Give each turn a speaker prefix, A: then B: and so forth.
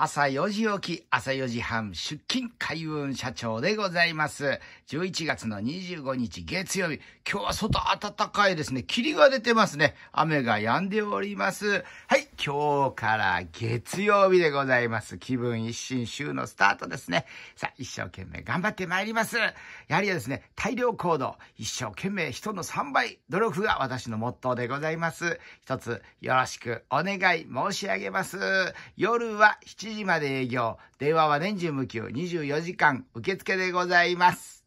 A: 朝4時起き、朝4時半、出勤開運社長でございます。11月の25日月曜日、今日は外暖かいですね。霧が出てますね。雨が止んでおります。はい、今日から月曜日でございます。気分一新週のスタートですね。さあ、一生懸命頑張ってまいります。やはりですね、大量行動、一生懸命人の3倍、努力が私のモットーでございます。一つよろしくお願い申し上げます。夜は7時まで営業。電話は年中無休、24時間受付でございます。